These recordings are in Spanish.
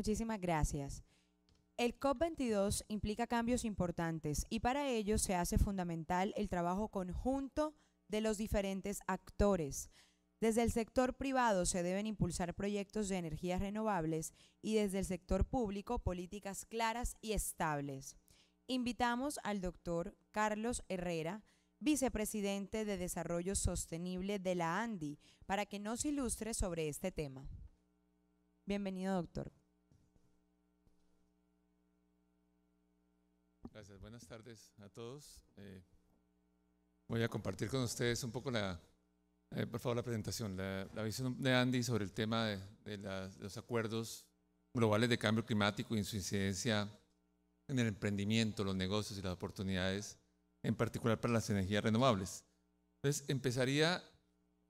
Muchísimas gracias. El COP22 implica cambios importantes y para ello se hace fundamental el trabajo conjunto de los diferentes actores. Desde el sector privado se deben impulsar proyectos de energías renovables y desde el sector público políticas claras y estables. Invitamos al doctor Carlos Herrera, vicepresidente de Desarrollo Sostenible de la ANDI, para que nos ilustre sobre este tema. Bienvenido, doctor. Gracias, buenas tardes a todos. Eh, voy a compartir con ustedes un poco la, eh, por favor, la presentación, la, visión de Andy sobre el tema de, los acuerdos globales de cambio climático y su incidencia en el emprendimiento, los negocios y las oportunidades, en particular para las energías renovables. Entonces, empezaría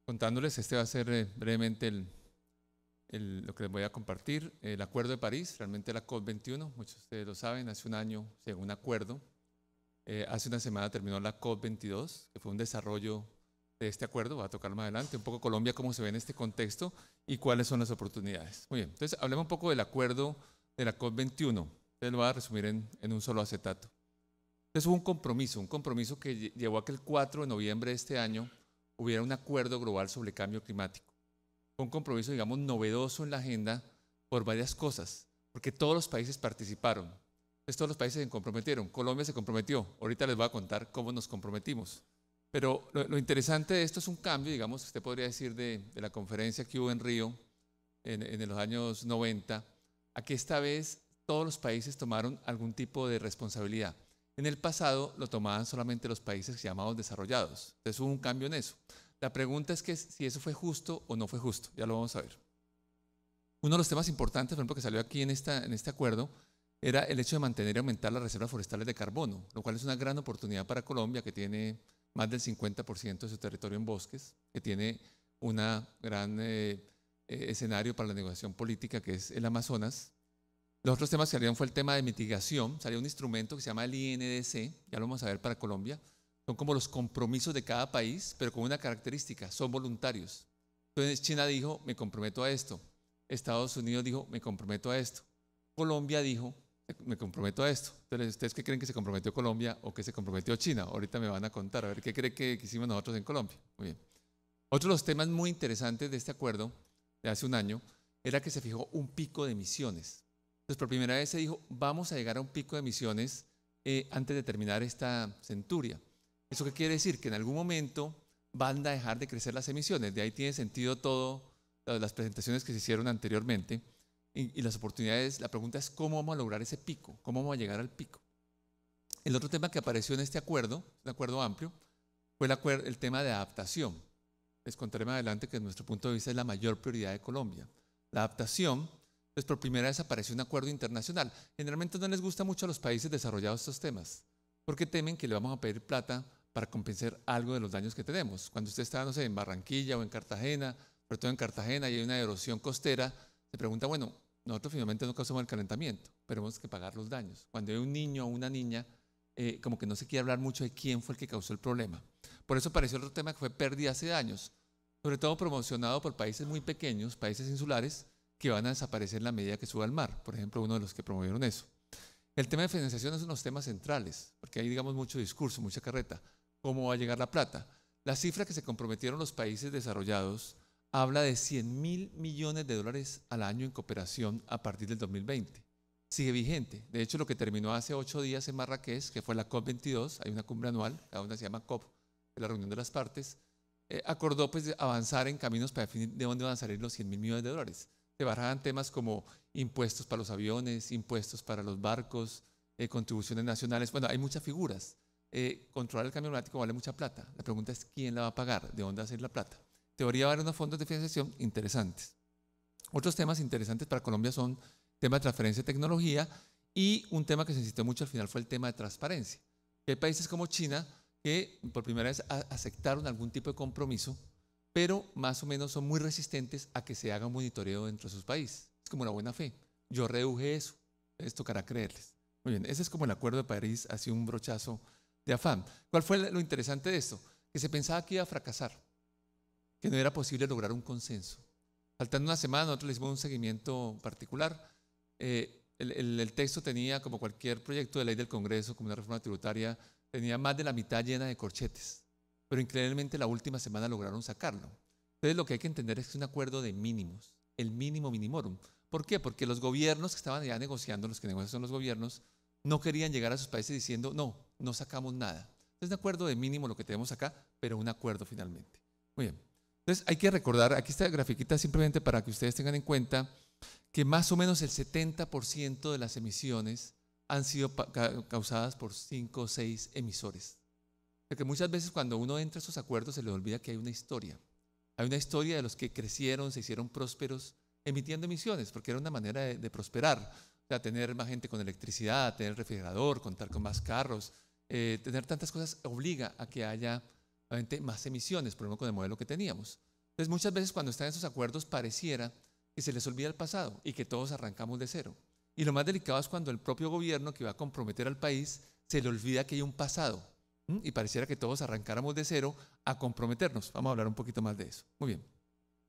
contándoles, este va a ser eh, brevemente el, lo que les voy a compartir, el Acuerdo de París, realmente la COP21, muchos de ustedes lo saben, hace un año llegó un acuerdo, eh, hace una semana terminó la COP22, que fue un desarrollo de este acuerdo, va a tocar más adelante, un poco Colombia, cómo se ve en este contexto y cuáles son las oportunidades. Muy bien, entonces hablemos un poco del acuerdo de la COP21, se lo voy a resumir en, en un solo acetato. Entonces hubo un compromiso, un compromiso que llevó a que el 4 de noviembre de este año hubiera un acuerdo global sobre el cambio climático un compromiso, digamos, novedoso en la agenda por varias cosas, porque todos los países participaron. todos los países se comprometieron. Colombia se comprometió. Ahorita les voy a contar cómo nos comprometimos. Pero lo, interesante de esto es un cambio, digamos, usted podría decir, de, la conferencia que hubo en Río en, en los años 90, a que esta vez todos los países tomaron algún tipo de responsabilidad. En el pasado lo tomaban solamente los países llamados desarrollados. Entonces hubo un cambio en eso. La pregunta es que si eso fue justo o no fue justo, ya lo vamos a ver. Uno de los temas importantes, por ejemplo, que salió aquí en, este acuerdo, era el hecho de mantener y aumentar las reservas forestales de carbono, lo cual es una gran oportunidad para Colombia, que tiene más del 50% de su territorio en bosques, que tiene un gran eh, eh, escenario para la negociación política, que es el Amazonas. Los otros temas que salieron fue el tema de mitigación, salió un instrumento que se llama el INDC, ya lo vamos a ver para Colombia, son como los compromisos de cada país, pero con una característica, son voluntarios. Entonces China dijo, me comprometo a esto. Estados Unidos dijo, me comprometo a esto. Colombia dijo, me comprometo a esto. Entonces, ¿ustedes qué creen que se comprometió Colombia o que se comprometió China? Ahorita me van a contar, a ver qué creen que hicimos nosotros en Colombia. Muy bien. Otro de los temas muy interesantes de este acuerdo de hace un año era que se fijó un pico de emisiones. Entonces, por primera vez se dijo, vamos a llegar a un pico de emisiones eh, antes de terminar esta centuria. ¿Eso qué quiere decir? Que en algún momento van a dejar de crecer las emisiones. De ahí tiene sentido todo eh, las presentaciones que se hicieron anteriormente y, las oportunidades. La pregunta es cómo vamos a lograr ese pico, cómo vamos a llegar al pico. El otro tema que apareció en este acuerdo, un acuerdo amplio, fue el, el tema de adaptación. Les contaré más adelante que desde nuestro punto de vista es la mayor prioridad de Colombia. La adaptación, pues por primera vez apareció un acuerdo internacional. Generalmente no les gusta mucho a los países desarrollados estos temas, porque temen que le vamos a pedir plata para compensar algo de los daños que tenemos. Cuando usted está, no sé, en Barranquilla o en Cartagena, sobre todo en Cartagena, y hay una erosión costera, se pregunta, bueno, nosotros finalmente no causamos el calentamiento, pero hemos que pagar los daños. Cuando hay un niño o una niña, eh, como que no se quiere hablar mucho de quién fue el que causó el problema. Por eso apareció otro tema que fue pérdida y daños, sobre todo promocionado por países muy pequeños, países insulares, que van a desaparecer en la medida que suba al mar. Por ejemplo, uno de los que promovieron eso. El tema de financiación es uno de los temas centrales, porque hay, digamos, mucho discurso, mucha carreta cómo va a llegar la plata. La cifra que se comprometieron los países desarrollados habla de 100 mil millones de dólares al año en cooperación a partir del 2020. Sigue vigente. De hecho, lo que terminó hace ocho días en Marrakech, que fue la COP22, hay una cumbre anual, la una se llama COP, la reunión de las partes, eh, acordó pues, avanzar en caminos para definir de dónde van a salir los 100 mil millones de dólares. Se barajan temas como impuestos para los aviones, impuestos para los barcos, eh, contribuciones nacionales. Bueno, hay muchas figuras. Eh, controlar el cambio climático vale mucha plata. La pregunta es quién la va a pagar, de dónde va a salir la plata. Teoría va a haber unos fondos de financiación interesantes. Otros temas interesantes para Colombia son tema de transferencia de tecnología y un tema que se insistió mucho al final fue el tema de transparencia. hay países como China que por primera vez aceptaron algún tipo de compromiso, pero más o menos son muy resistentes a que se haga un monitoreo dentro de sus países. Es como la buena fe. Yo reduje eso. Les tocará creerles. Muy bien, ese es como el Acuerdo de París, así un brochazo de afán. ¿Cuál fue lo interesante de esto? Que se pensaba que iba a fracasar, que no era posible lograr un consenso. Faltando una semana, nosotros le hicimos un seguimiento particular. Eh, el, texto tenía, como cualquier proyecto de ley del Congreso, como una reforma tributaria, tenía más de la mitad llena de corchetes, pero increíblemente la última semana lograron sacarlo. Entonces lo que hay que entender es que es un acuerdo de mínimos, el mínimo minimorum. ¿Por qué? Porque los gobiernos que estaban ya negociando, los que negocian son los gobiernos, no querían llegar a sus países diciendo, no, no sacamos nada. Es un acuerdo de mínimo lo que tenemos acá, pero un acuerdo finalmente. Muy bien. Entonces hay que recordar, aquí está la grafiquita simplemente para que ustedes tengan en cuenta que más o menos el 70% de las emisiones han sido causadas por cinco o seis emisores. Porque muchas veces cuando uno entra a esos acuerdos se le olvida que hay una historia. Hay una historia de los que crecieron, se hicieron prósperos emitiendo emisiones, porque era una manera de, de prosperar. O sea, tener más gente con electricidad, tener refrigerador, contar con más carros, eh, tener tantas cosas obliga a que haya obviamente, más emisiones, por ejemplo, con el modelo que teníamos. Entonces, muchas veces cuando están esos acuerdos pareciera que se les olvida el pasado y que todos arrancamos de cero. Y lo más delicado es cuando el propio gobierno que va a comprometer al país se le olvida que hay un pasado y pareciera que todos arrancáramos de cero a comprometernos. Vamos a hablar un poquito más de eso. Muy bien.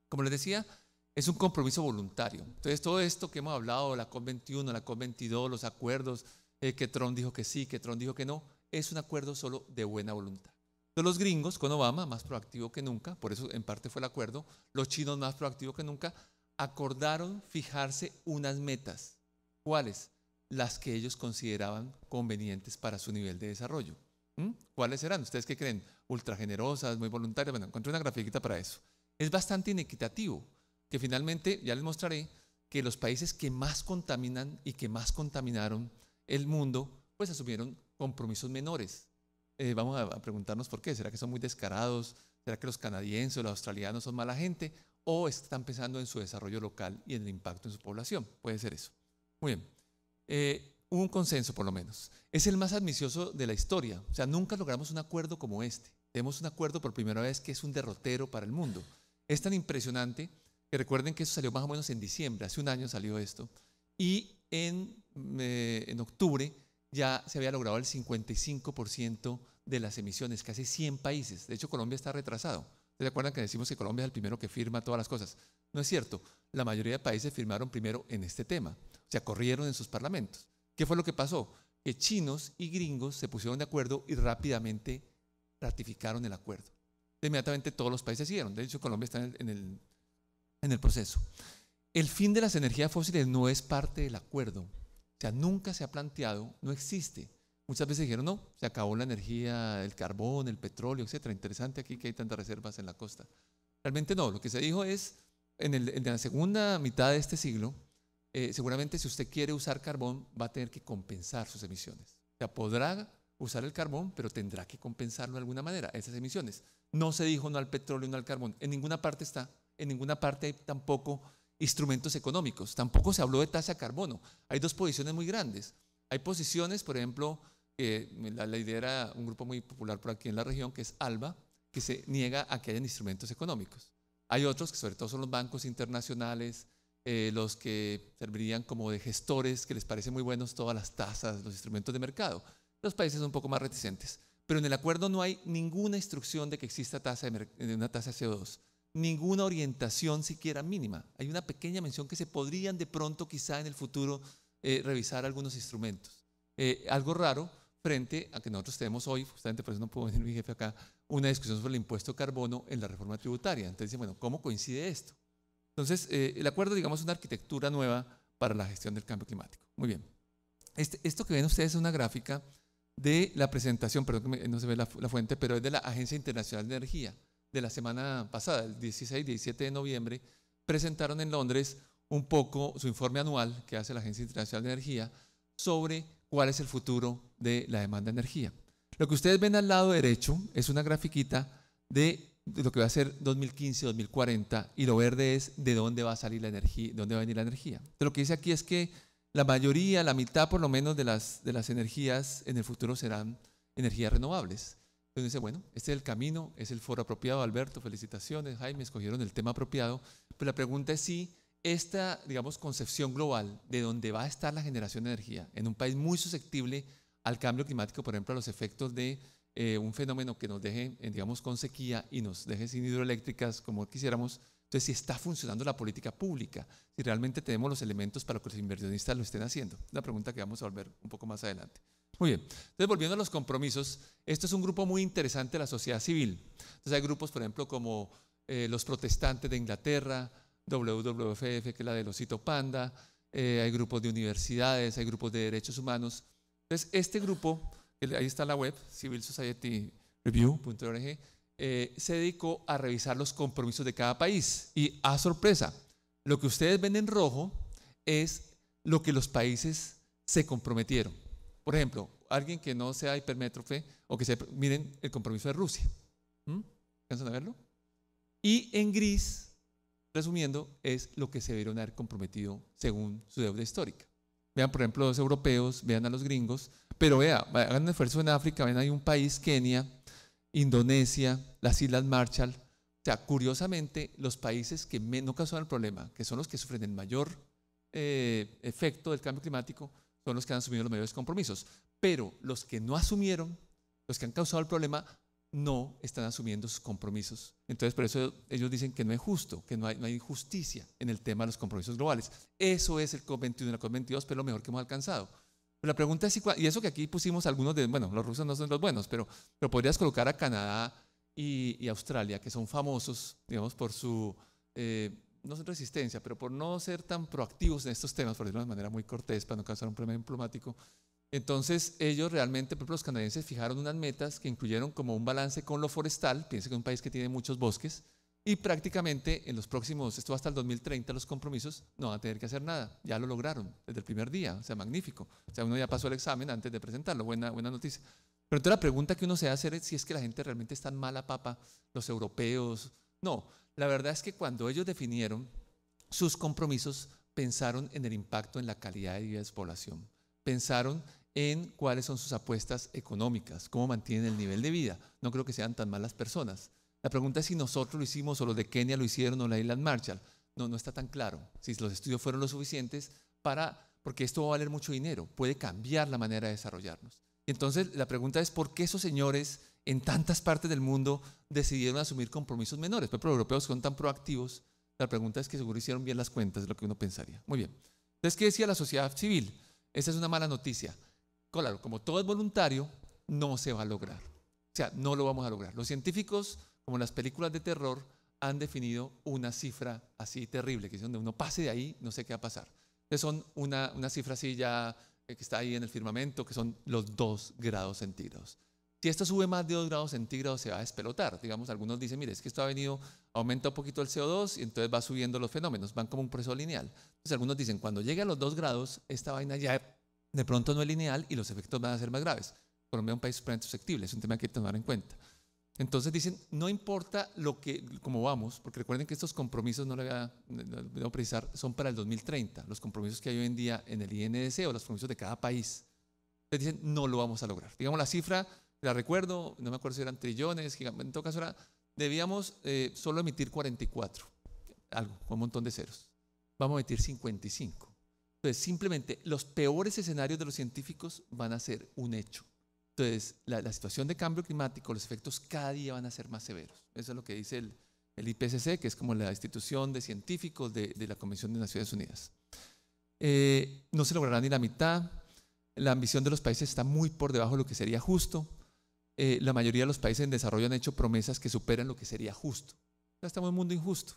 Como les decía, es un compromiso voluntario. Entonces, todo esto que hemos hablado, la COP21, la COP22, los acuerdos, eh, que Trump dijo que sí, que Trump dijo que no, es un acuerdo solo de buena voluntad. los gringos con Obama, más proactivo que nunca, por eso en parte fue el acuerdo, los chinos más proactivos que nunca, acordaron fijarse unas metas. ¿Cuáles? Las que ellos consideraban convenientes para su nivel de desarrollo. ¿Mm? ¿Cuáles serán? ¿Ustedes qué creen? Ultra generosas, muy voluntarias. Bueno, encontré una grafiquita para eso. Es bastante inequitativo, que finalmente, ya les mostraré, que los países que más contaminan y que más contaminaron el mundo, pues asumieron compromisos menores. Eh, vamos a, preguntarnos por qué. ¿Será que son muy descarados? ¿Será que los canadienses o los australianos son mala gente? ¿O están pensando en su desarrollo local y en el impacto en su población? Puede ser eso. Muy bien. Eh, un consenso, por lo menos. Es el más ambicioso de la historia. O sea, nunca logramos un acuerdo como este. Tenemos un acuerdo por primera vez que es un derrotero para el mundo. Es tan impresionante que recuerden que eso salió más o menos en diciembre, hace un año salió esto. Y en, eh, en octubre ya se había logrado el 55% de las emisiones, casi 100 países. De hecho, Colombia está retrasado. ¿Se acuerdan que decimos que Colombia es el primero que firma todas las cosas? No es cierto. La mayoría de países firmaron primero en este tema. O sea, corrieron en sus parlamentos. ¿Qué fue lo que pasó? Que chinos y gringos se pusieron de acuerdo y rápidamente ratificaron el acuerdo. Inmediatamente todos los países siguieron. De hecho, Colombia está en el proceso. El fin de las energías fósiles no es parte del acuerdo, sea, nunca se ha planteado, no existe. Muchas veces dijeron, no, se acabó la energía, el carbón, el petróleo, etcétera. Interesante aquí que hay tantas reservas en la costa. Realmente no, lo que se dijo es, en, la segunda mitad de este siglo, eh, seguramente si usted quiere usar carbón, va a tener que compensar sus emisiones. O sea, podrá usar el carbón, pero tendrá que compensarlo de alguna manera, esas emisiones. No se dijo no al petróleo, no al carbón. En ninguna parte está, en ninguna parte tampoco instrumentos económicos. Tampoco se habló de tasa de carbono. Hay dos posiciones muy grandes. Hay posiciones, por ejemplo, que la, idea era un grupo muy popular por aquí en la región, que es ALBA, que se niega a que hayan instrumentos económicos. Hay otros, que sobre todo son los bancos internacionales, eh, los que servirían como de gestores, que les parecen muy buenos todas las tasas, los instrumentos de mercado. Los países son un poco más reticentes. Pero en el acuerdo no hay ninguna instrucción de que exista tasa de, una tasa de CO2 ninguna orientación siquiera mínima. Hay una pequeña mención que se podrían de pronto quizá en el futuro eh, revisar algunos instrumentos. Eh, algo raro frente a que nosotros tenemos hoy, justamente por eso no puedo venir mi jefe acá, una discusión sobre el impuesto de carbono en la reforma tributaria. Entonces bueno, ¿cómo coincide esto? Entonces, eh, el acuerdo, digamos, es una arquitectura nueva para la gestión del cambio climático. Muy bien. Este, esto que ven ustedes es una gráfica de la presentación, perdón que no se ve la fuente, pero es de la Agencia Internacional de Energía de la semana pasada, el 16 y 17 de noviembre, presentaron en Londres un poco su informe anual que hace la Agencia Internacional de Energía sobre cuál es el futuro de la demanda de energía. Lo que ustedes ven al lado derecho es una grafiquita de lo que va a ser 2015-2040 y lo verde es de dónde va a salir la energía, de dónde va a venir la energía. lo que dice aquí es que la mayoría, la mitad por lo menos de las energías en el futuro serán energías renovables. Entonces dice, bueno, este es el camino, es el foro apropiado. Alberto, felicitaciones. Jaime, escogieron el tema apropiado. Pero la pregunta es si esta, digamos, concepción global de dónde va a estar la generación de energía en un país muy susceptible al cambio climático, por ejemplo, a los efectos de eh, un fenómeno que nos deje, eh, digamos, con sequía y nos deje sin hidroeléctricas como quisiéramos. Entonces, si está funcionando la política pública, si realmente tenemos los elementos para que los inversionistas lo estén haciendo. la pregunta que vamos a volver un poco más adelante. Muy bien. Entonces, volviendo a los compromisos, esto es un grupo muy interesante de la sociedad civil. Entonces, hay grupos, por ejemplo, como eh, los protestantes de Inglaterra, WWF, que es la de los Losito Panda, eh, hay grupos de universidades, hay grupos de derechos humanos. Entonces, este grupo, ahí está la web, civilsocietyReview.org, eh, se dedicó a revisar los compromisos de cada país. Y a sorpresa, lo que ustedes ven en rojo es lo que los países se comprometieron. Por ejemplo, alguien que no sea hipermétrofe o que sea, miren el compromiso de Rusia. ¿Cansan de verlo? Y en gris, resumiendo, es lo que se vieron haber comprometido según su deuda histórica. Vean, por ejemplo, los europeos, vean a los gringos, pero vean, hagan un esfuerzo en África, vean, hay un país, Kenia, Indonesia, las Islas Marshall. O sea, curiosamente, los países que no causan el problema, que son los que sufren el mayor eh, efecto del cambio climático, son los que han asumido los mayores compromisos. Pero los que no asumieron, los que han causado el problema, no están asumiendo sus compromisos. Entonces, por eso ellos dicen que no es justo, que no hay, no hay injusticia en el tema de los compromisos globales. Eso es el COP21 el COP22, pero lo mejor que hemos alcanzado. Pero la pregunta es, y eso que aquí pusimos algunos de, bueno, los rusos no son los buenos, pero, pero podrías colocar a Canadá y, Australia, que son famosos, digamos, por su eh, no son resistencia, pero por no ser tan proactivos en estos temas, por decirlo de una manera muy cortés, para no causar un problema diplomático, entonces ellos realmente, por los canadienses fijaron unas metas que incluyeron como un balance con lo forestal, piensen que es un país que tiene muchos bosques, y prácticamente en los próximos, esto hasta el 2030, los compromisos no van a tener que hacer nada, ya lo lograron desde el primer día, o sea, magnífico. O sea, uno ya pasó el examen antes de presentarlo, buena, buena noticia. Pero entonces la pregunta que uno se hace es si es que la gente realmente está en mala papa, los europeos, no, la verdad es que cuando ellos definieron sus compromisos, pensaron en el impacto en la calidad de vida de su población, pensaron en cuáles son sus apuestas económicas, cómo mantienen el nivel de vida. No creo que sean tan malas personas. La pregunta es si nosotros lo hicimos o los de Kenia lo hicieron o la Island Marshall. No, no está tan claro. Si los estudios fueron lo suficientes para, porque esto va a valer mucho dinero, puede cambiar la manera de desarrollarnos. Entonces, la pregunta es por qué esos señores en tantas partes del mundo decidieron asumir compromisos menores. Pero los europeos son tan proactivos, la pregunta es que seguro hicieron bien las cuentas, es lo que uno pensaría. Muy bien. Entonces, ¿qué decía la sociedad civil? Esa es una mala noticia. Claro, como todo es voluntario, no se va a lograr. O sea, no lo vamos a lograr. Los científicos, como las películas de terror, han definido una cifra así terrible, que es donde uno pase de ahí, no sé qué va a pasar. Entonces son una, cifra así ya eh, que está ahí en el firmamento, que son los dos grados centígrados. Si esto sube más de 2 grados centígrados, se va a despelotar. Digamos, algunos dicen, mire, es que esto ha venido, aumenta un poquito el CO2 y entonces va subiendo los fenómenos, van como un proceso lineal. Entonces, algunos dicen, cuando llegue a los 2 grados, esta vaina ya de pronto no es lineal y los efectos van a ser más graves. Colombia es un país supremamente susceptible, es un tema que hay que tomar en cuenta. Entonces dicen, no importa lo que, como vamos, porque recuerden que estos compromisos, no lo voy a precisar, son para el 2030, los compromisos que hay hoy en día en el INDC o los compromisos de cada país. Entonces dicen, no lo vamos a lograr. Digamos, la cifra la recuerdo, no me acuerdo si eran trillones, en todo caso era, debíamos eh, solo emitir 44, algo, un montón de ceros. Vamos a emitir 55. Entonces, simplemente los peores escenarios de los científicos van a ser un hecho. Entonces, la, situación de cambio climático, los efectos cada día van a ser más severos. Eso es lo que dice el, IPCC, que es como la institución de científicos de, la Convención de Naciones Unidas. Eh, no se logrará ni la mitad. La ambición de los países está muy por debajo de lo que sería justo. Eh, la mayoría de los países en desarrollo han hecho promesas que superan lo que sería justo. Ya estamos en un mundo injusto.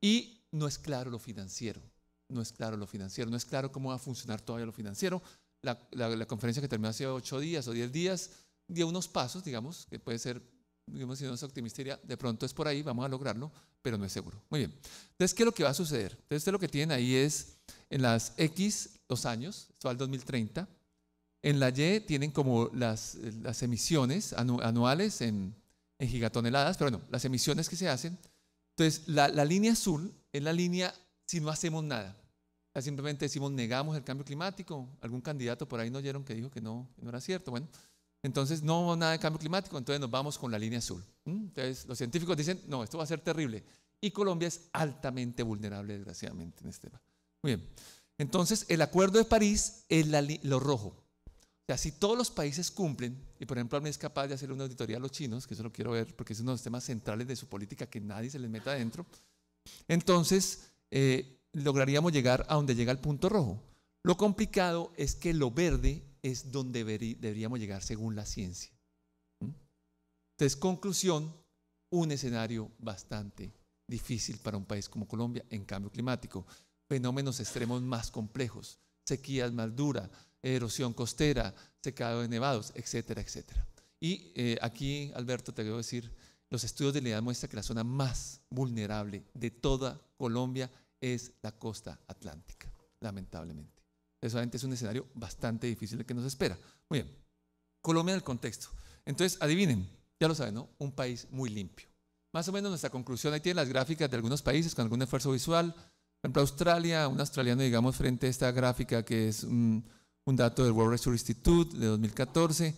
Y no es claro lo financiero. No es claro lo financiero. No es claro cómo va a funcionar todavía lo financiero. La, conferencia que terminó hace ocho días o diez días dio unos pasos, digamos, que puede ser, digamos, si no es optimista, de pronto es por ahí, vamos a lograrlo, pero no es seguro. Muy bien. Entonces, ¿qué es lo que va a suceder? Entonces, lo que tienen ahí es en las X, los años, esto va al 2030 en la Y tienen como las, emisiones anuales en, gigatoneladas, pero no, las emisiones que se hacen. Entonces, la, línea azul es la línea si no hacemos nada. simplemente decimos negamos el cambio climático. Algún candidato por ahí no oyeron que dijo que no, no era cierto. Bueno, entonces no nada de cambio climático, entonces nos vamos con la línea azul. Entonces los científicos dicen, no, esto va a ser terrible. Y Colombia es altamente vulnerable, desgraciadamente, en este tema. Muy bien. Entonces el Acuerdo de París es lo rojo si todos los países cumplen, y por ejemplo AMNE es capaz de hacer una auditoría a los chinos, que eso lo quiero ver porque es uno de los temas centrales de su política, que nadie se les meta adentro, entonces eh, lograríamos llegar a donde llega el punto rojo. Lo complicado es que lo verde es donde deberíamos llegar según la ciencia. Entonces, conclusión, un escenario bastante difícil para un país como Colombia en cambio climático, fenómenos extremos más complejos, sequías más duras, erosión costera, secado de nevados, etcétera, etcétera. Y eh, aquí, Alberto, te quiero decir, los estudios de la muestran que la zona más vulnerable de toda Colombia es la costa atlántica, lamentablemente. Eso es un escenario bastante difícil que nos espera. Muy bien, Colombia en el contexto. Entonces, adivinen, ya lo saben, ¿no? Un país muy limpio. Más o menos nuestra conclusión, ahí tienen las gráficas de algunos países con algún esfuerzo visual. Por ejemplo, Australia, un australiano, digamos, frente a esta gráfica que es... Mm, un dato del World Resource Institute de 2014,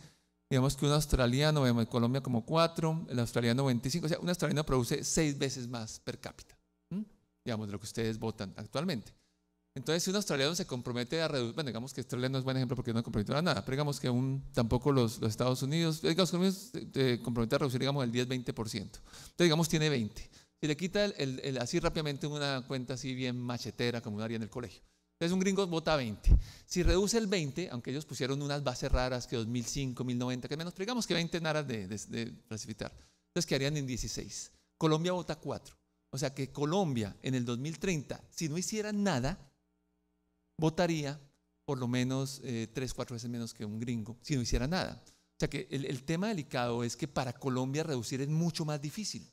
digamos que un australiano, vemos en Colombia como 4, el australiano 25, o sea, un australiano produce 6 veces más per cápita, digamos, de lo que ustedes votan actualmente. Entonces, si un australiano se compromete a reducir, bueno, digamos que Australia no es buen ejemplo porque no comprometió a nada, pero digamos que un, tampoco los, los Estados Unidos, eh, digamos, Unidos se compromete a reducir, digamos, el 10-20%. Entonces, digamos, tiene 20. Si le quita el, así rápidamente una cuenta así bien machetera, como un en el colegio. Entonces un gringo vota 20. Si reduce el 20, aunque ellos pusieron unas bases raras que 2005, 1090, que menos, pero digamos que 20 naras de, de, de clasificar, entonces quedarían en 16. Colombia vota 4. O sea que Colombia en el 2030, si no hiciera nada, votaría por lo menos eh, 3, 4 veces menos que un gringo, si no hiciera nada. O sea que el, el tema delicado es que para Colombia reducir es mucho más difícil,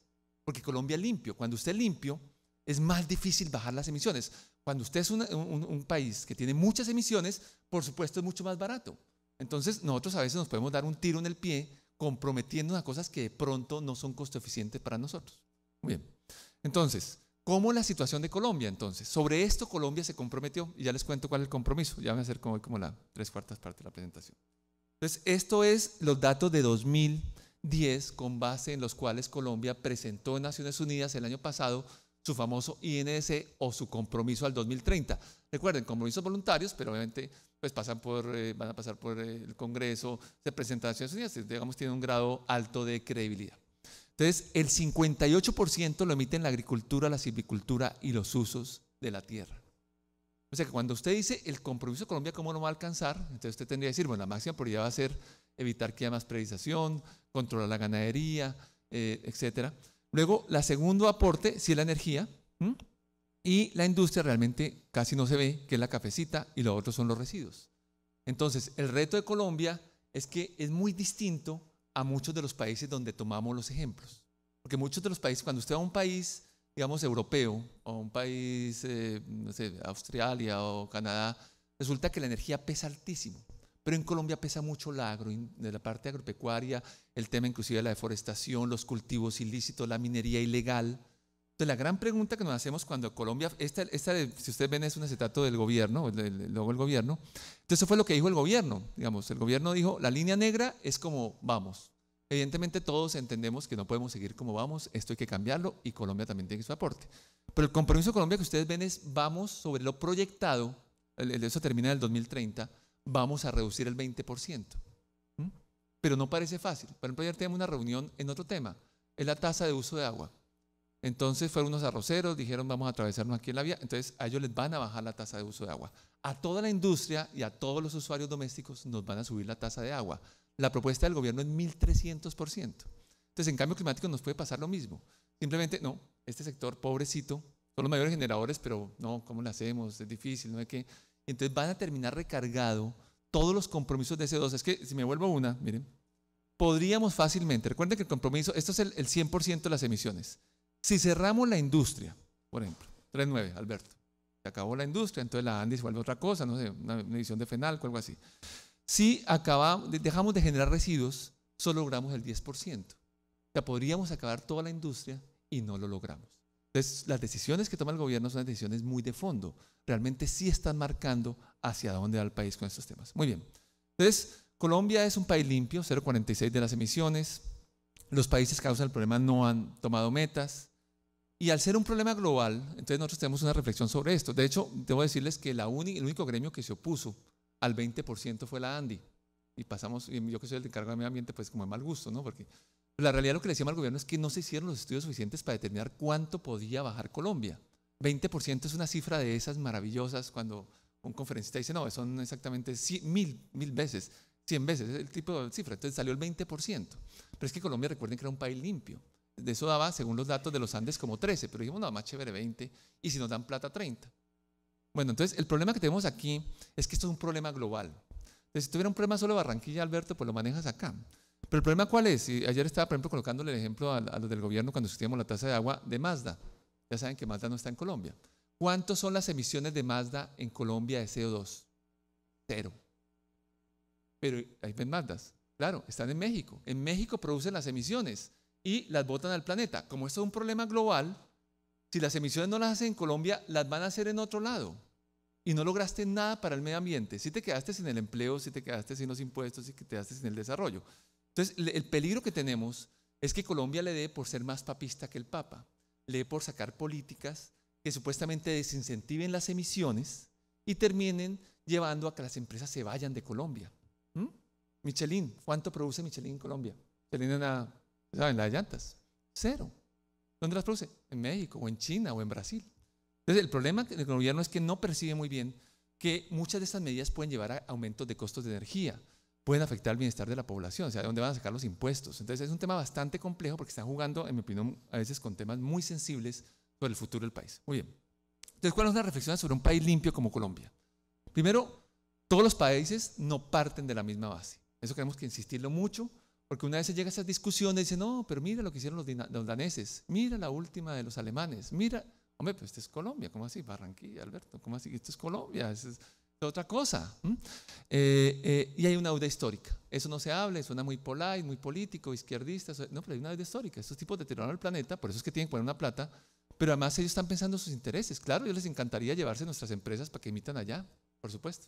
porque Colombia limpio. Cuando usted es limpio, es más difícil bajar las emisiones. Cuando usted es un, país que tiene muchas emisiones, por supuesto es mucho más barato. Entonces nosotros a veces nos podemos dar un tiro en el pie comprometiendo a cosas que de pronto no son costo eficientes para nosotros. Muy bien. Entonces, ¿cómo la situación de Colombia entonces? Sobre esto Colombia se comprometió y ya les cuento cuál es el compromiso. Ya voy a hacer como, como la tres cuartas parte de la presentación. Entonces, esto es los datos de 2010 con base en los cuales Colombia presentó en Naciones Unidas el año pasado su famoso INS o su compromiso al 2030. Recuerden, compromisos voluntarios, pero obviamente pues pasan por, eh, van a pasar por eh, el Congreso, se presentan a Naciones Unidas, digamos, tiene un grado alto de credibilidad. Entonces, el 58% lo emiten la agricultura, la silvicultura y los usos de la tierra. O sea que cuando usted dice el compromiso de Colombia, ¿cómo no va a alcanzar? Entonces usted tendría que decir, bueno, la máxima prioridad va a ser evitar que haya más predización, controlar la ganadería, eh, etcétera. Luego, la segundo aporte, sí es la energía. Y la industria realmente casi no se ve, que es la cafecita, y lo otros son los residuos. Entonces, el reto de Colombia es que es muy distinto a muchos de los países donde tomamos los ejemplos. Porque muchos de los países, cuando usted va a un país, digamos, europeo, o un país, eh, no sé, Australia o Canadá, resulta que la energía pesa altísimo. Pero en Colombia pesa mucho el agro, de la parte agropecuaria, el tema inclusive de la deforestación, los cultivos ilícitos, la minería ilegal. Entonces, la gran pregunta que nos hacemos cuando Colombia, esta, si ustedes ven, es un acetato del gobierno, luego el gobierno. Entonces, eso fue lo que dijo el gobierno, digamos. El gobierno dijo, la línea negra es como vamos. Evidentemente, todos entendemos que no podemos seguir como vamos, esto hay que cambiarlo y Colombia también tiene su aporte. Pero el compromiso de Colombia que ustedes ven es, vamos sobre lo proyectado, eso termina en el 2030 vamos a reducir el 20%. Pero no parece fácil. Por ejemplo, ayer teníamos una reunión en otro tema, es la tasa de uso de agua. Entonces fueron unos arroceros, dijeron vamos a atravesarnos aquí en la vía, entonces a ellos les van a bajar la tasa de uso de agua. A toda la industria y a todos los usuarios domésticos nos van a subir la tasa de agua. La propuesta del gobierno es 1.300%. Entonces en cambio climático nos puede pasar lo mismo. Simplemente, no, este sector pobrecito, son los mayores generadores, pero no, ¿cómo lo hacemos? Es difícil, no hay que entonces van a terminar recargado todos los compromisos de ese 2 Es que si me vuelvo una, miren, podríamos fácilmente, recuerden que el compromiso, esto es el, 100% de las emisiones. Si cerramos la industria, por ejemplo, 3.9, Alberto, se acabó la industria, entonces la ANDIS vuelve otra cosa, no sé, una edición de o algo así. Si acabamos, dejamos de generar residuos, solo logramos el 10%. O sea, podríamos acabar toda la industria y no lo logramos. Entonces, las decisiones que toma el gobierno son decisiones muy de fondo. Realmente sí están marcando hacia dónde va el país con estos temas. Muy bien. Entonces, Colombia es un país limpio, 0,46 de las emisiones. Los países que causan el problema no han tomado metas. Y al ser un problema global, entonces nosotros tenemos una reflexión sobre esto. De hecho, debo decirles que la el único gremio que se opuso al 20% fue la ANDI. Y pasamos, yo que soy el encargado de medio ambiente, pues como de mal gusto, ¿no? Porque la realidad lo que le decíamos al gobierno es que no se hicieron los estudios suficientes para determinar cuánto podía bajar Colombia. 20% es una cifra de esas maravillosas cuando un conferencista dice, no, son exactamente mil, mil veces, 100 veces, es el tipo de cifra. Entonces salió el 20%. Pero es que Colombia, recuerden que era un país limpio. De eso daba, según los datos de los Andes, como 13, pero dijimos, no, más chévere 20, y si nos dan plata, 30. Bueno, entonces el problema que tenemos aquí es que esto es un problema global. Entonces, si tuviera un problema solo de Barranquilla, Alberto, pues lo manejas acá. Pero el problema cuál es, y ayer estaba, por ejemplo, colocándole el ejemplo a, los del gobierno cuando estudiamos la tasa de agua de Mazda. Ya saben que Mazda no está en Colombia. ¿Cuántas son las emisiones de Mazda en Colombia de CO2? Cero. Pero ahí ven Mazdas. Claro, están en México. En México producen las emisiones y las botan al planeta. Como esto es un problema global, si las emisiones no las hacen en Colombia, las van a hacer en otro lado. Y no lograste nada para el medio ambiente. Si te quedaste sin el empleo, si te quedaste sin los impuestos, si te quedaste sin el desarrollo. Entonces, el peligro que tenemos es que Colombia le dé por ser más papista que el Papa, le dé por sacar políticas que supuestamente desincentiven las emisiones y terminen llevando a que las empresas se vayan de Colombia. ¿Mm? Michelin, ¿cuánto produce Michelin en Colombia? Michelin en, la, en las llantas, cero. ¿Dónde las produce? En México, o en China, o en Brasil. Entonces, el problema del gobierno es que no percibe muy bien que muchas de estas medidas pueden llevar a aumentos de costos de energía, pueden afectar el bienestar de la población, o sea, de dónde van a sacar los impuestos. Entonces es un tema bastante complejo porque están jugando, en mi opinión, a veces con temas muy sensibles sobre el futuro del país. Muy bien. Entonces, ¿cuáles es las reflexión sobre un país limpio como Colombia? Primero, todos los países no parten de la misma base. Eso queremos que insistirlo mucho, porque una vez se llega a esas discusiones y dicen, no, pero mira lo que hicieron los, daneses, mira la última de los alemanes, mira, hombre, pues esto es Colombia, ¿cómo así? Barranquilla, Alberto, ¿cómo así? Esto es Colombia, es, otra cosa. Eh, eh, y hay una deuda histórica. Eso no se habla, suena muy polite, muy político, izquierdista. No, pero hay una deuda histórica. Estos tipos deterioraron el planeta, por eso es que tienen que poner una plata. Pero además ellos están pensando sus intereses. Claro, yo les encantaría llevarse nuestras empresas para que imitan allá, por supuesto.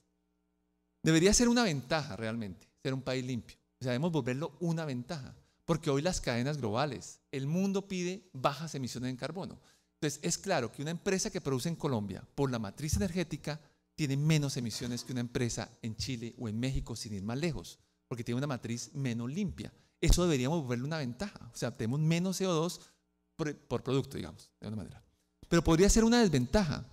Debería ser una ventaja realmente, ser un país limpio. O sea, debemos volverlo una ventaja. Porque hoy las cadenas globales, el mundo pide bajas emisiones en carbono. Entonces, es claro que una empresa que produce en Colombia por la matriz energética tiene menos emisiones que una empresa en Chile o en México, sin ir más lejos, porque tiene una matriz menos limpia. Eso deberíamos volverle una ventaja. O sea, tenemos menos CO2 por, producto, digamos, de alguna manera. Pero podría ser una desventaja,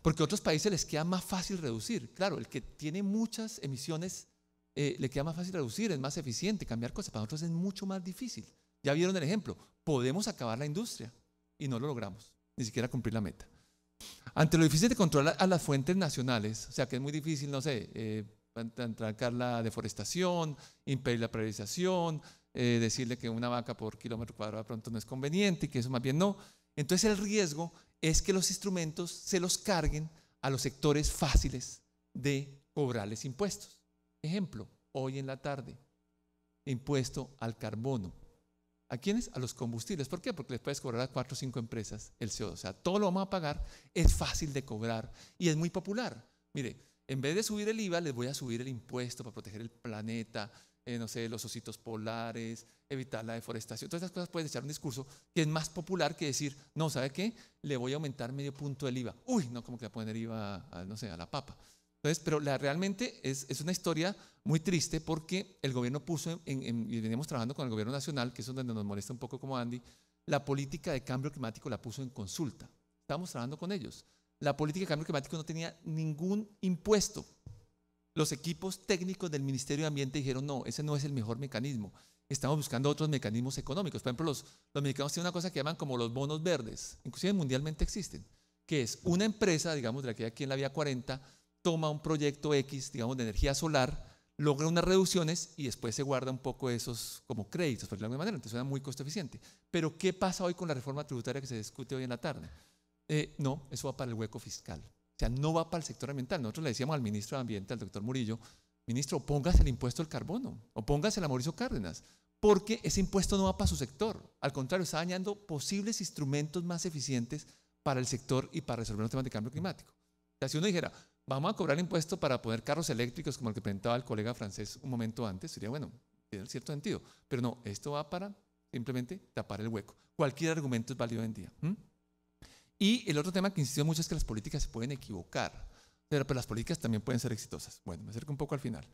porque a otros países les queda más fácil reducir. Claro, el que tiene muchas emisiones eh, le queda más fácil reducir, es más eficiente cambiar cosas. Para nosotros es mucho más difícil. Ya vieron el ejemplo. Podemos acabar la industria y no lo logramos, ni siquiera cumplir la meta. Ante lo difícil de controlar a las fuentes nacionales, o sea que es muy difícil, no sé, eh, trancar la deforestación, impedir la priorización, eh, decirle que una vaca por kilómetro cuadrado pronto no es conveniente y que eso más bien no. Entonces el riesgo es que los instrumentos se los carguen a los sectores fáciles de cobrarles impuestos. Ejemplo, hoy en la tarde, impuesto al carbono. ¿A quiénes? A los combustibles. ¿Por qué? Porque les puedes cobrar a cuatro o cinco empresas el CO2. O sea, todo lo vamos a pagar, es fácil de cobrar y es muy popular. Mire, en vez de subir el IVA, les voy a subir el impuesto para proteger el planeta, eh, no sé, los ositos polares, evitar la deforestación. Todas esas cosas puedes echar un discurso que es más popular que decir, no, ¿sabe qué? Le voy a aumentar medio punto el IVA. Uy, no, como que voy a poner IVA, no sé, a la papa. Entonces, pero la, realmente es, es, una historia muy triste porque el gobierno puso, y veníamos trabajando con el gobierno nacional, que es donde nos molesta un poco como Andy, la política de cambio climático la puso en consulta. Estábamos trabajando con ellos. La política de cambio climático no tenía ningún impuesto. Los equipos técnicos del Ministerio de Ambiente dijeron, no, ese no es el mejor mecanismo. Estamos buscando otros mecanismos económicos. Por ejemplo, los, dominicanos tienen una cosa que llaman como los bonos verdes. Inclusive mundialmente existen. Que es una empresa, digamos, de la que aquí en la Vía 40, toma un proyecto X, digamos, de energía solar, logra unas reducciones y después se guarda un poco esos como créditos, por misma manera, entonces suena muy costo eficiente. Pero ¿qué pasa hoy con la reforma tributaria que se discute hoy en la tarde? Eh, no, eso va para el hueco fiscal. O sea, no va para el sector ambiental. Nosotros le decíamos al ministro de Ambiente, al doctor Murillo, ministro, póngase el impuesto al carbono, o póngase a Mauricio Cárdenas, porque ese impuesto no va para su sector. Al contrario, está dañando posibles instrumentos más eficientes para el sector y para resolver los temas de cambio climático. O sea, si uno dijera, vamos a cobrar impuestos para poner carros eléctricos como el que presentaba el colega francés un momento antes, sería bueno, tiene cierto sentido. Pero no, esto va para simplemente tapar el hueco. Cualquier argumento es válido hoy en día. Y el otro tema que insisto mucho es que las políticas se pueden equivocar, pero, las políticas también pueden ser exitosas. Bueno, me acerco un poco al final.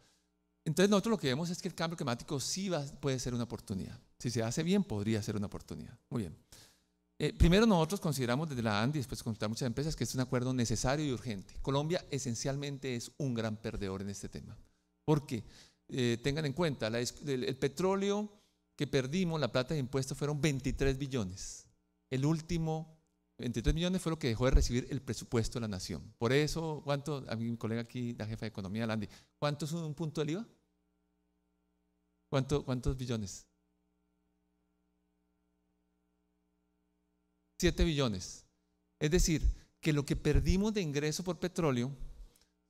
Entonces nosotros lo que vemos es que el cambio climático sí puede ser una oportunidad. Si se hace bien, podría ser una oportunidad. Muy bien. Eh, primero nosotros consideramos desde la ANDI, después consultar muchas empresas, que es un acuerdo necesario y urgente. Colombia esencialmente es un gran perdedor en este tema. Porque eh, tengan en cuenta, el, petróleo que perdimos, la plata de impuestos, fueron 23 billones. El último, 23 millones fue lo que dejó de recibir el presupuesto de la nación. Por eso, ¿cuánto? A mi colega aquí, la jefa de economía, la ANDI, ¿cuánto es un punto del IVA? ¿Cuánto, ¿Cuántos billones? 7 billones. Es decir, que lo que perdimos de ingreso por petróleo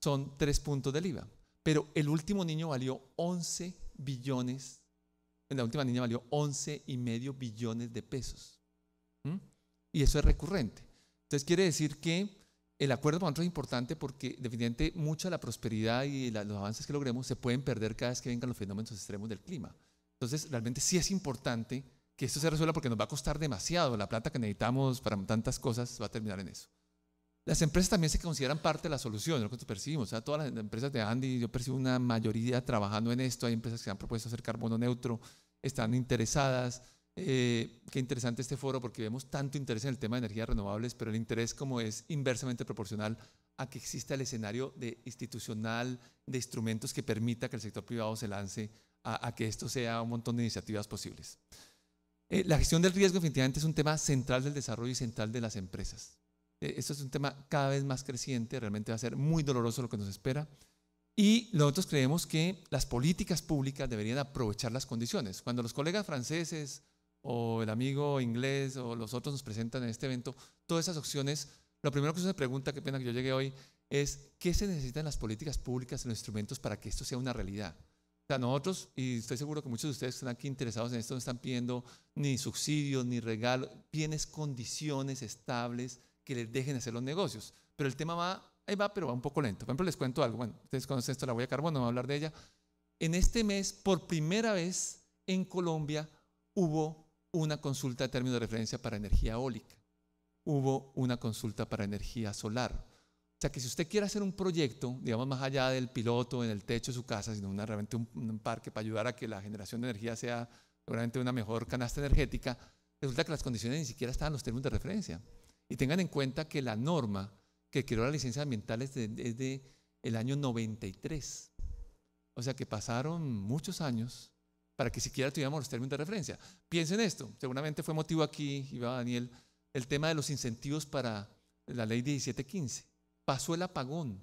son 3 puntos del IVA. Pero el último niño valió 11 billones. La última niña valió 11 y medio billones de pesos. ¿Mm? Y eso es recurrente. Entonces quiere decir que el acuerdo para nosotros es importante porque definitivamente mucha de la prosperidad y los avances que logremos se pueden perder cada vez que vengan los fenómenos extremos del clima. Entonces realmente sí es importante que esto se resuelva porque nos va a costar demasiado. La plata que necesitamos para tantas cosas va a terminar en eso. Las empresas también se consideran parte de la solución, es lo que percibimos. O sea, todas las empresas de Andy, yo percibo una mayoría trabajando en esto. Hay empresas que han propuesto hacer carbono neutro, están interesadas. Eh, qué interesante este foro porque vemos tanto interés en el tema de energías renovables, pero el interés como es inversamente proporcional a que exista el escenario de institucional, de instrumentos que permita que el sector privado se lance a, a que esto sea un montón de iniciativas posibles. Eh, la gestión del riesgo definitivamente es un tema central del desarrollo y central de las empresas. Eh, esto es un tema cada vez más creciente, realmente va a ser muy doloroso lo que nos espera. Y nosotros creemos que las políticas públicas deberían aprovechar las condiciones. Cuando los colegas franceses o el amigo inglés o los otros nos presentan en este evento todas esas opciones, lo primero que se pregunta, qué pena que yo llegué hoy, es qué se necesitan las políticas públicas, y los instrumentos para que esto sea una realidad sea, nosotros, y estoy seguro que muchos de ustedes que están aquí interesados en esto, no están pidiendo ni subsidios, ni regalos, tienes condiciones estables que les dejen hacer los negocios. Pero el tema va, ahí va, pero va un poco lento. Por ejemplo, les cuento algo. Bueno, ustedes conocen esto, la huella carbón carbono, no voy a hablar de ella. En este mes, por primera vez en Colombia, hubo una consulta de término de referencia para energía eólica. Hubo una consulta para energía solar. O sea, que si usted quiere hacer un proyecto, digamos más allá del piloto en el techo de su casa, sino una, realmente un, parque para ayudar a que la generación de energía sea realmente una mejor canasta energética, resulta que las condiciones ni siquiera están en los términos de referencia. Y tengan en cuenta que la norma que creó la licencia ambiental es de, el año 93. O sea que pasaron muchos años para que siquiera tuviéramos los términos de referencia. Piensen esto, seguramente fue motivo aquí, iba Daniel, el tema de los incentivos para la ley 1715 pasó el apagón,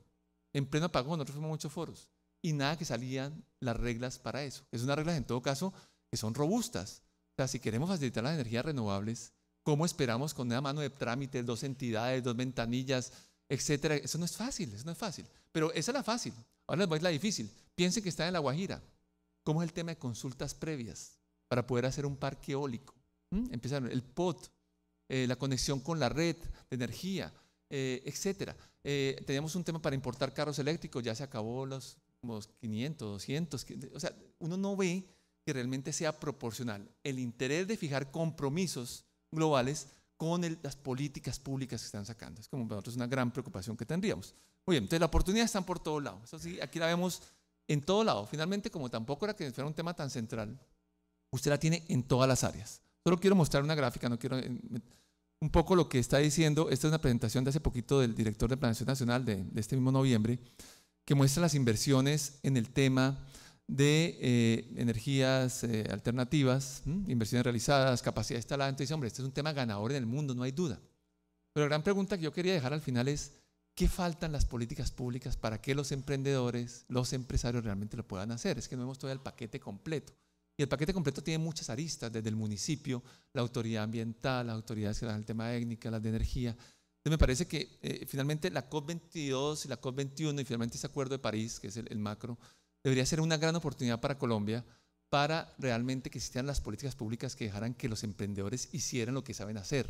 en pleno apagón, nosotros fuimos muchos foros, y nada que salían las reglas para eso. Es unas reglas en todo caso que son robustas. O sea, si queremos facilitar las energías renovables, ¿cómo esperamos con una mano de trámites, dos entidades, dos ventanillas, etcétera? Eso no es fácil, eso no es fácil. Pero esa es la fácil. Ahora les voy a la difícil. Piensen que está en La Guajira. ¿Cómo es el tema de consultas previas para poder hacer un parque eólico? ¿Mm? el POT, eh, la conexión con la red de energía, eh, etcétera. Eh, teníamos un tema para importar carros eléctricos, ya se acabó los, 500, 200, o sea, uno no ve que realmente sea proporcional el interés de fijar compromisos globales con las políticas públicas que están sacando. Es como nosotros una gran preocupación que tendríamos. Muy bien, entonces la oportunidad están por todos lados. Eso sí, aquí la vemos en todo lado. Finalmente, como tampoco era que fuera un tema tan central, usted la tiene en todas las áreas. Solo quiero mostrar una gráfica, no quiero eh, un poco lo que está diciendo, esta es una presentación de hace poquito del director de Planación Nacional de, este mismo noviembre, que muestra las inversiones en el tema de eh, energías eh, alternativas, inversiones realizadas, capacidad instalada. Entonces, hombre, este es un tema ganador en el mundo, no hay duda. Pero la gran pregunta que yo quería dejar al final es, ¿qué faltan las políticas públicas para que los emprendedores, los empresarios realmente lo puedan hacer? Es que no hemos todavía el paquete completo. Y el paquete completo tiene muchas aristas, desde el municipio, la autoridad ambiental, las autoridades que dan el tema técnica, las de energía. Entonces me parece que eh, finalmente la COP22 y la COP21 y finalmente ese acuerdo de París, que es el, macro, debería ser una gran oportunidad para Colombia para realmente que existieran las políticas públicas que dejaran que los emprendedores hicieran lo que saben hacer,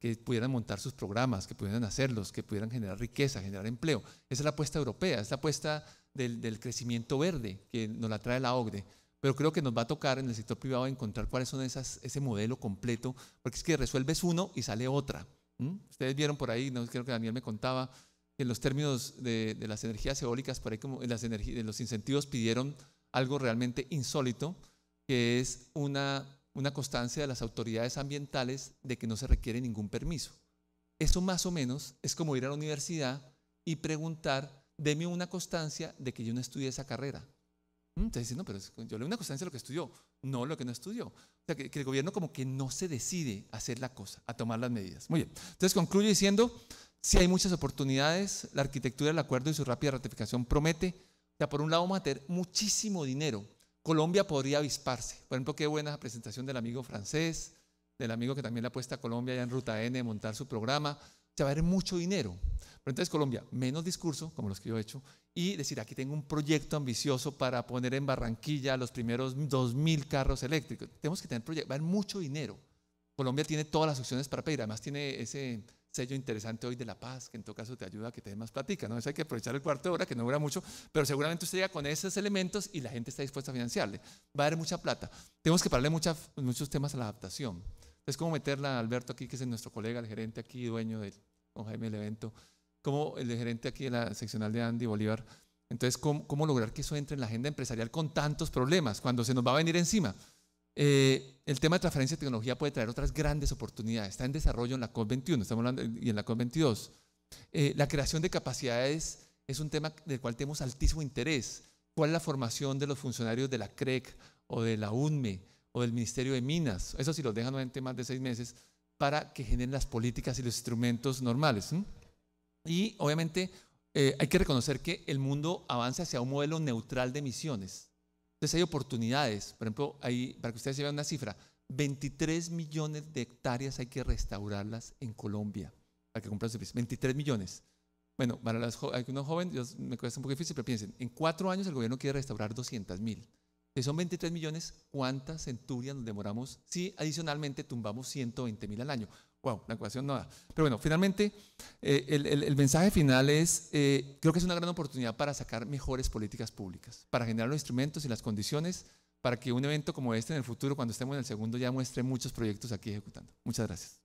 que pudieran montar sus programas, que pudieran hacerlos, que pudieran generar riqueza, generar empleo. Esa es la apuesta europea, es la apuesta del, crecimiento verde que nos la trae la OCDE pero creo que nos va a tocar en el sector privado encontrar cuáles son esas, ese modelo completo, porque es que resuelves uno y sale otra. Ustedes vieron por ahí, creo que Daniel me contaba, que en los términos de, las energías eólicas, por ahí como en de los incentivos pidieron algo realmente insólito, que es una, una constancia de las autoridades ambientales de que no se requiere ningún permiso. Eso más o menos es como ir a la universidad y preguntar, deme una constancia de que yo no estudié esa carrera. Mm, Entonces no, pero yo doy una constancia de lo que estudió, no lo que no estudió. O sea, que, el gobierno como que no se decide a hacer la cosa, a tomar las medidas. Muy bien. Entonces concluyo diciendo, si hay muchas oportunidades, la arquitectura del acuerdo y su rápida ratificación promete. ya por un lado vamos muchísimo dinero. Colombia podría avisparse. Por ejemplo, qué buena presentación del amigo francés, del amigo que también le puesto a Colombia ya en Ruta N, montar su programa va a haber mucho dinero. Pero entonces Colombia, menos discurso, como los que yo he hecho, y decir, aquí tengo un proyecto ambicioso para poner en Barranquilla los primeros 2.000 carros eléctricos. Tenemos que tener proyectos, va a haber mucho dinero. Colombia tiene todas las opciones para pedir, además tiene ese sello interesante hoy de la paz, que en todo caso te ayuda a que te den más platica, ¿no? hay que aprovechar el cuarto de hora, que no dura mucho, pero seguramente usted llega con esos elementos y la gente está dispuesta a financiarle. Va a haber mucha plata. Tenemos que pararle muchos temas a la adaptación. Es como meterla a Alberto aquí, que es nuestro colega, el gerente aquí, dueño del Jaime el evento? Como el gerente aquí de la seccional de Andy Bolívar? Entonces, ¿cómo, lograr que eso entre en la agenda empresarial con tantos problemas cuando se nos va a venir encima? Eh, el tema de transferencia de tecnología puede traer otras grandes oportunidades. Está en desarrollo en la COP21 estamos y en la COP22. Eh, la creación de capacidades es un tema del cual tenemos altísimo interés. ¿Cuál es la formación de los funcionarios de la CREC e o de la UNME? o del Ministerio de Minas, eso sí los dejan nuevamente más de seis meses, para que generen las políticas y los instrumentos normales. Y obviamente eh, hay que reconocer que el mundo avanza hacia un modelo neutral de emisiones. Entonces hay oportunidades, por ejemplo, para que ustedes se vean una cifra, 23 millones de hectáreas hay que restaurarlas en Colombia para que cumplan su 23 millones. Bueno, para los joven, jóvenes me cuesta un poco difícil, pero piensen, en cuatro años el gobierno quiere restaurar 200 mil. Si son 23 millones, ¿cuántas centurias nos demoramos si adicionalmente tumbamos 120 mil al año? Wow, la ecuación no da. Pero bueno, finalmente, eh, el, mensaje final es, eh, creo que es una gran oportunidad para sacar mejores políticas públicas, para generar los instrumentos y las condiciones para que un evento como este en el futuro, cuando estemos en el segundo, ya muestre muchos proyectos aquí ejecutando. Muchas gracias.